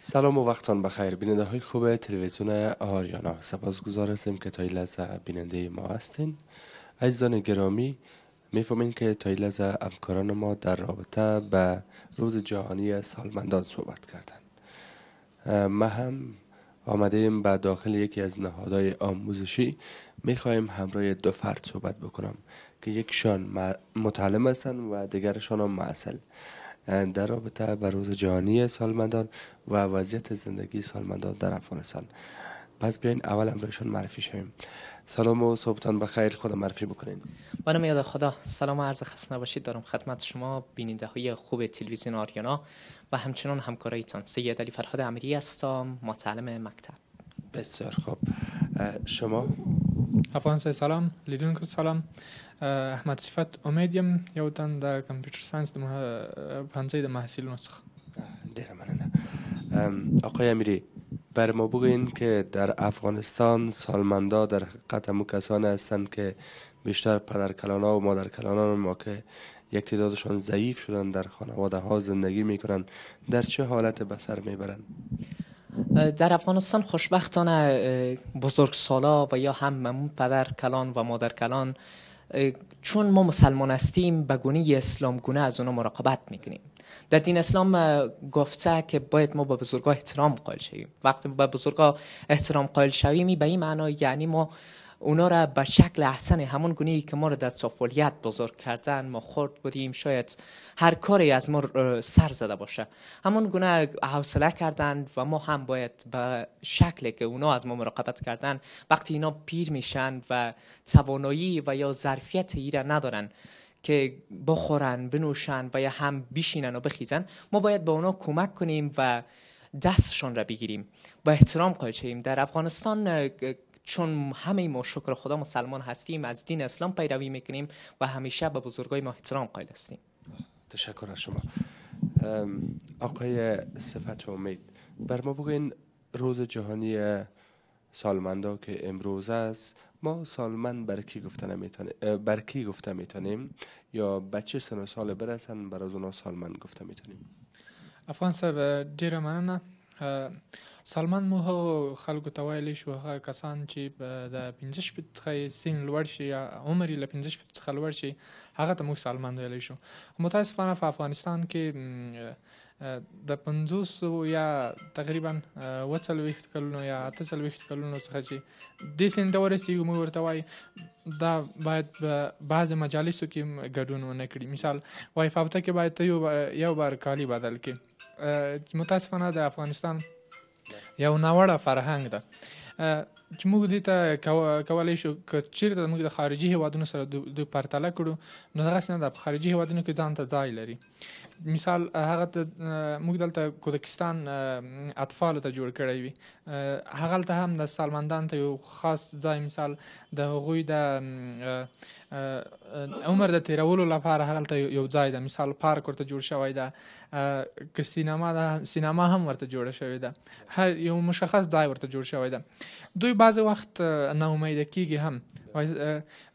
سلام و وقتان بخیر بیننده های خوب تلویزیون آریانا سپاسگزار هستیم که تا لحظه بیننده ما هستین عزیزان گرامی میفهمین که تا این لحظه همکاران ما در رابطه به روز جهانی سالمندان صحبت کردن ما هم آمده ایم به داخل یکی از نهادهای آموزشی میخواهیم همراه دو فرد صحبت بکنم که یکشان متعلم هستن و دیگرشان هم معسل در رابطه به روز جهانی سالمندان و وضعیت زندگی سالمندان در افغانستان پس بیاین اول امرایشان معرفی شویم سلام و صبحتان بخیر خدا معرفی بکنین بنام یاد خدا سلام و عرض خسته نباشید دارم خدمت شما بیننده های خوب تلویزیون آریانا و همچنان همکارایتان سید علی فرهاد امری هستم متعلم مکتب بسیار خوب شما افغانستان سلام لیدونکو سلام احمد صفت اومیدیم یوتن یو تن د کمپیوټر ساينس د پنځه د محصول نسخه ډیر مننه آقای امیری بر ما بگوین که در افغانستان سالمندا در حقیقت همو کسان هستند که بیشتر پدر کلانا و کلانا ما که یک تعدادشان ضعیف شدن در خانواده ها زندگی میکنن در چه حالت بسر میبرن؟ در افغانستان خوشبختانه بزرگ سالا و یا هم ممون پدر کلان و مادر کلان چون ما مسلمان هستیم به گونه اسلام گونه از اونا مراقبت میکنیم در دین اسلام گفته که باید ما به با بزرگا احترام قائل شویم وقتی به بزرگا احترام قائل شویم به این معنا یعنی ما اونا را به شکل احسن همون گونه که ما را در سفولیت بزرگ کردن ما خورد بودیم شاید هر کاری از ما سر زده باشه همون گونه حوصله کردند و ما هم باید به شکل که اونا از ما مراقبت کردن وقتی اینا پیر میشن و توانایی و یا ظرفیت ای را ندارن که بخورن بنوشن و یا هم بیشینن و بخیزن ما باید به با اونا کمک کنیم و دستشان را بگیریم با احترام قایچه ایم در افغانستان چون همه ما شکر خدا مسلمان هستیم از دین اسلام پیروی میکنیم و همیشه به بزرگای ما احترام قائل هستیم تشکر از شما آقای صفت و امید بر ما بگوین روز جهانی سالمندا که امروز است ما سالمند بر کی گفته نمیتونیم گفته میتونیم یا بچه سن و سال برسن بر از اونا سالمند گفته میتونیم افغان صاحب دیر مننه سلمان مو هغو خلکو ته ویلی شو هغه کسان چې د پنځه شپېته څخه سن لوړ شي یا عمر یې له پنځه شپېته څخه لوړ شي هغه ته موږ سلمان ویلی شو متاسفانه په افغانستان کې د پنځوسو یا تقریبا اووه څلوېښت کلونو یا اته څلوېښت کلونو څخه چې دې سن ته ورسېږو موږ ورته وایي دا باید په با بعضې مجالسو کې ګډون ونه کړي مثال وایي په هفته کې باید ته یو بار کالي بدل کړي متاسفانه د افغانستان یو ناوړه فرهنګ ده چې موږ دې ته کولای شو چې چیرته موږ د خارجي هیوادونو سره د پرتله کړو نو دغه نه د خارجي هیوادونو کې ځان ته ځای لري مثال هغه ته موږ دلته کوزاکستان اطفال ته جوړ کړی وي هغه ته هم د سالمندان ته یو خاص ځای مثال د هغوی د عمر د تیرولو لپاره هغه ته یو ځای ده مثال پارک ورته جوړ شوی ده که سینما ده سینما هم ورته جوړه شوې ده هر یو مشخص ځای ورته جوړ شوی ده دوی بعضی وخت نه امیده کیږي هم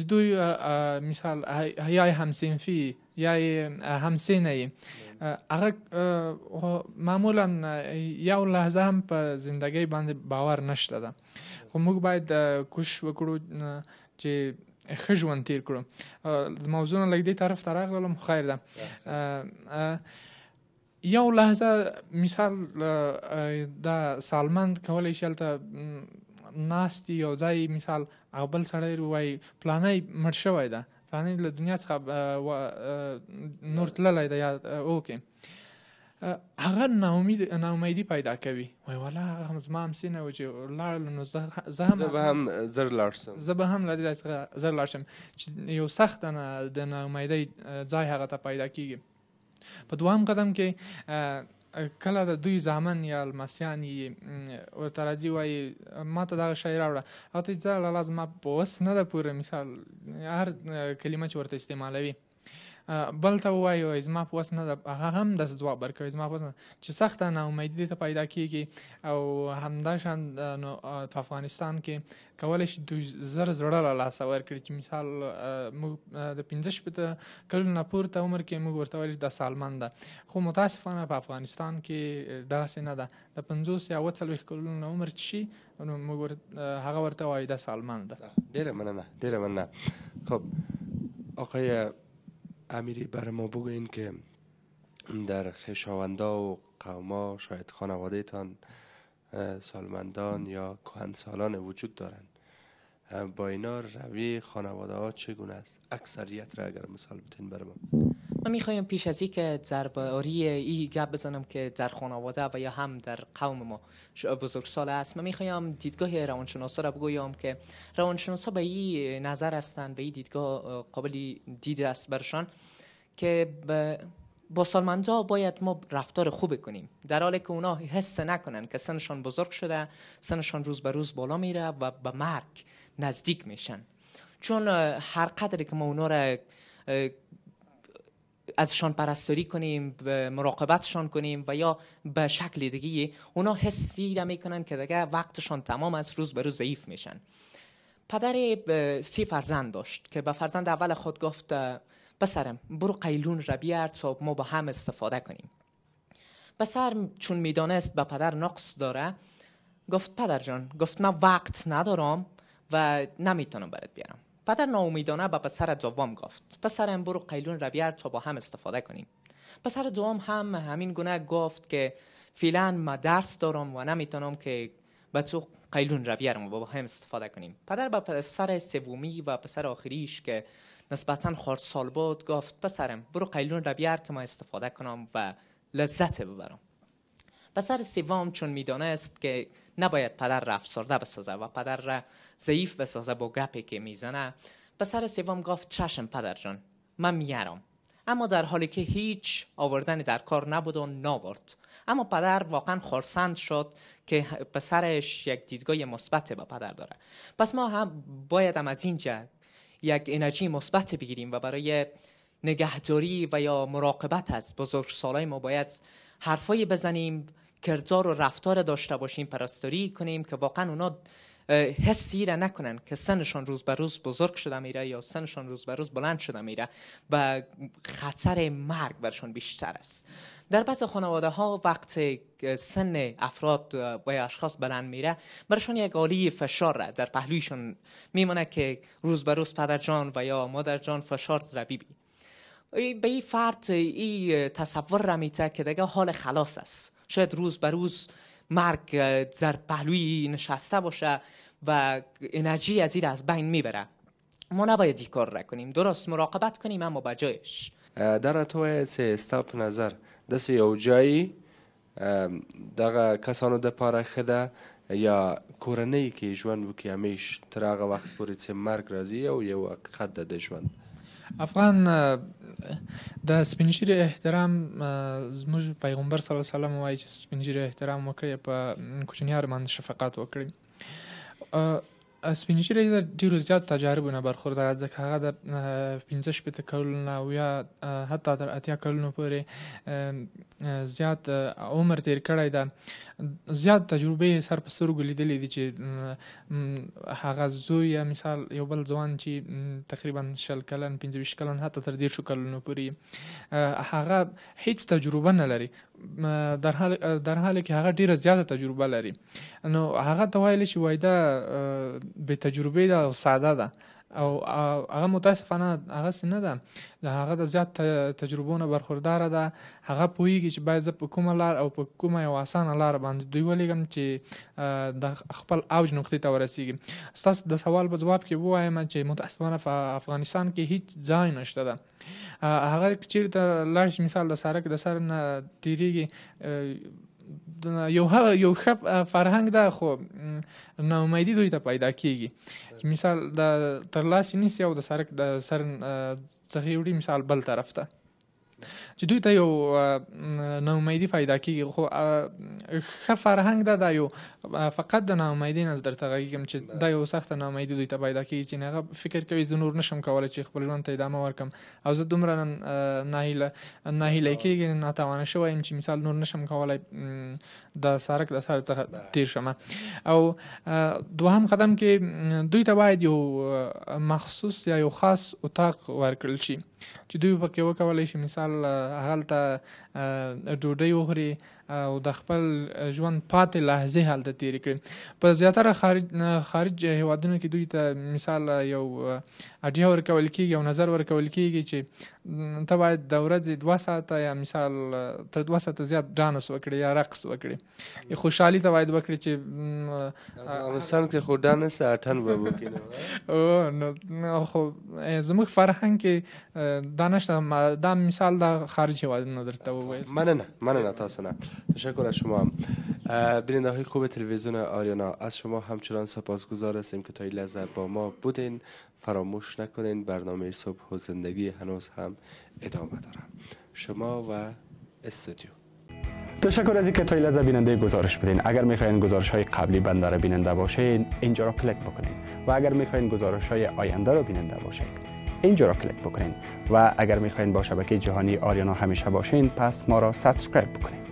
د دوی مثال هیای همسنفي یا همسینه یې هغه معمولا یو لحظه هم په زندګۍ باندې باور نشته ده خو موږ باید کوشش وکړو چې ښه ژوند تیر کړو موضوعونه لږ دې طرف ته راغلم خیر ده یو لحظه مثال دا سالمند کولی شي هلته ناست یو ځای مثال او بل سړی وایي پلانی مړ شوی ده فلانی له دنیا څخه نور تللی دی یا اوکې هغه ناامید ناامیدي پیدا کوي وای والا هم زما هم سینه و چې لاړل نو زه هم زه به هم زر لاړ شم زه به هم له دې څخه زر لاړ شم چې یو سخت د ناامیدۍ ځای هغه ته پیدا کیږي په دوام قدم کې کله د دوی زامن یا لمسیان یې ورته راځي وایي ما ته دغه شی راوړه او ته ځه لالا زما په وس نه ده پوره مثال هر کلمه چې ورته استعمالوي بل ته وایو زما په وس نه ده هغه هم داسې ځواب ورکوي زما په وس نه چې سخته ناامیدي ته پیدا کیږي او همداشان نو په افغانستان کې کولی شي دوی زر زړه له لاسه ورکړي چې مثال موږ د پنځه شپېته کلونه پورته عمر کې موږ ورته ویل د سالمن ده خو متاسفانه په افغانستان کې داسې نه ده د پنځوس یا اوه څلوېښت کلونه عمر چې شي نو موږ هغه ورته وایو دا سالمن ده ډیره مننه ډیره مننه خب آقای امیری بر ما بگوین که در خشاوندا و قوما شاید خانواده تان سالمندان یا کهنسالان وجود دارند با اینا روی خانواده ها چگونه است اکثریت را اگر مثال بتین بر ما ما میخوایم پیش از که درباره ای گپ بزنم که در خانواده و یا هم در قوم ما بزرگسال است ما میخوایم دیدگاه روانشناسا را بگویم که روانشناسا به این نظر هستند به این دیدگاه قابلی دید است برشان که با سالمندا باید ما رفتار خوب کنیم در حالی که اونا حس نکنن که سنشان بزرگ شده سنشان روز به روز بالا میره و به مرگ نزدیک میشن چون هر قدری که ما اونا را شان پرستاری کنیم مراقبتشان کنیم و یا به شکل دیگه اونا حسی را میکنن که دیگه وقتشان تمام از روز به روز ضعیف میشن پدر سی فرزند داشت که به فرزند اول خود گفت بسرم برو قیلون را بیار تا ما با هم استفاده کنیم بسر چون میدانست به پدر نقص داره گفت پدر جان گفت من وقت ندارم و نمیتونم برات بیارم پدر ناامیدانه به پسر دوم گفت پسرم برو قیلون را تا با هم استفاده کنیم پسر دوم هم همین گونه گفت که فعلا ما درس دارم و نمیتونم که به تو قیلون را و با هم استفاده کنیم پدر به پسر سومی و پسر آخریش که نسبتا خورد سال بود گفت پسرم برو قیلون را که ما استفاده کنم و لذت ببرم پسر سر سوم چون میدانست که نباید پدر را افسرده بسازه و پدر را ضعیف بسازه با گپی که میزنه پسر سر سوم گفت چشم پدر جان من میارم اما در حالی که هیچ آوردن در کار نبود و ناورد اما پدر واقعا خورسند شد که پسرش یک دیدگاه مثبت به پدر داره پس ما هم باید از اینجا یک انرژی مثبت بگیریم و برای نگهداری و یا مراقبت از بزرگ سالای ما باید حرفایی بزنیم کردار و رفتار داشته باشیم پرستاری کنیم که واقعا اونا حسی را نکنن که سنشان روز به روز بزرگ شده میره یا سنشان روز به روز بلند شده میره و خطر مرگ برشان بیشتر است در بعض خانواده ها وقت سن افراد و اشخاص بلند میره برشان یک عالی فشار را در پهلویشان میمونه که روز به روز پدر جان و یا مادر جان فشار را بیبی به این فرد این تصور را میته که دیگه حال خلاص است شاید روز بر روز مرگ در پهلوی نشسته باشه و انرژی از این از بین میبره ما نباید این کار را کنیم درست مراقبت کنیم اما بجایش در تو سه استاپ نظر دست یو جایی دغه کسانو د پاره خده یا کورنۍ کې ژوند وکي همیش تر هغه وخت پورې چې مرګ راځي او یو حقیقت ده د افغان د سپینږیری احترام زموږ پیغمبر صلی الله علیه وسلم وایي چې سپینږیری احترام وکړي په کوچنیار باندې شفقت وکړي سپینږیری د ډیرو زیات تجاربو نه برخوردار ځکه هغه د 15 شپېته کلونو نه او یا حتی تر اتیا کلونو پورې زیات عمر تیر کړی ده زیات تجربه سر په سترګو لیدلې دي چې هغه زوی یا مثال یو بل ځوان چې تقریبا شل کلن پنځه ویشت کلن حتی تر دېرشو کلونو پورې هغه هیڅ تجربه نه لري در حال در حال کې هغه ډیره زیاته تجربه لري نو هغه ته ویل شي وای دا بې تجربې ده او ساده ده او هغه متاسفانه هغه نه ده د هغه د زیات تجربو نه برخوردار ده هغه پوهیږي چې باید زه په کومه لار او په کومه یو اسانه لار باندې دوی ولېږم چې د خپل اوج نقطې ته ورسیږي ستاسو د سوال په جواب کې ووایم چې متاسفانه په افغانستان کې هیڅ ځای نشته ده هغه چیرته لاړ مثال د سړک د سر نه تیریږي یو یو ښه فرهنګ ده خو ناامیدي دوی ته پیدا کیږي مثال د ترلاسه نیسي او د سرک د سر څخه مثال بل طرف ته چې دوی ته یو نومیدي پیدا کیږي خو ښه فرهنګ ده دا یو فقط د نامیدۍ نه درته غږیږم چې دا یو سخت نامیدي دوی ته پیدا کیږي چې هغه فکر کوي زه نور نشم کولی چې خپل ژوند ته ادامه ورکم او زه دومره ناهیله ناهیله کیږي ناتوانه شوی یم چې مثال نور نشم کولی د سرک د سر څخه تیر شم او دوهم قدم کې دوی ته باید یو مخصوص یا یو خاص اتاق ورکړل شي چې دوی پکې وکولای شي مثال خپل هلته ډوډۍ وخوري او د خپل ژوند پاتې لحظې هلته تیرې کړي په زیاتره خارج خارج هیوادونو کې دوی ته مثال یو اډیا ورکول کېږي یو نظر ورکول کېږي چې ته باید د ورځې دوه ساعته یا مثال ته دوه ساعته زیات ډانس وکړي یا رقص وکړي خوشحالي ته باید وکړي چې افغانستان کې خو ډانس اتن به وکړي نو خو زموږ فرهنګ کې دا نشته دا مثال د خارجي هېوادونو درته وویل مننه مننه تاسو نه تشکر از شما بیننده های خوب تلویزیون آریانا از شما همچنان سپاسگزار هستیم که تا این لحظه با ما بودین فراموش نکنین برنامه صبح و زندگی هنوز هم ادامه دارم شما و استودیو تشکر از اینکه تا این لحظه بیننده گزارش بدین اگر میخواین گزارش های قبلی بنده را بیننده باشین اینجا را کلیک بکنین و اگر میخواین گزارش های آینده را بیننده باشین اینجا را کلیک بکنین و اگر میخواین با شبکه جهانی آریانا همیشه باشین پس ما را سابسکرایب بکنین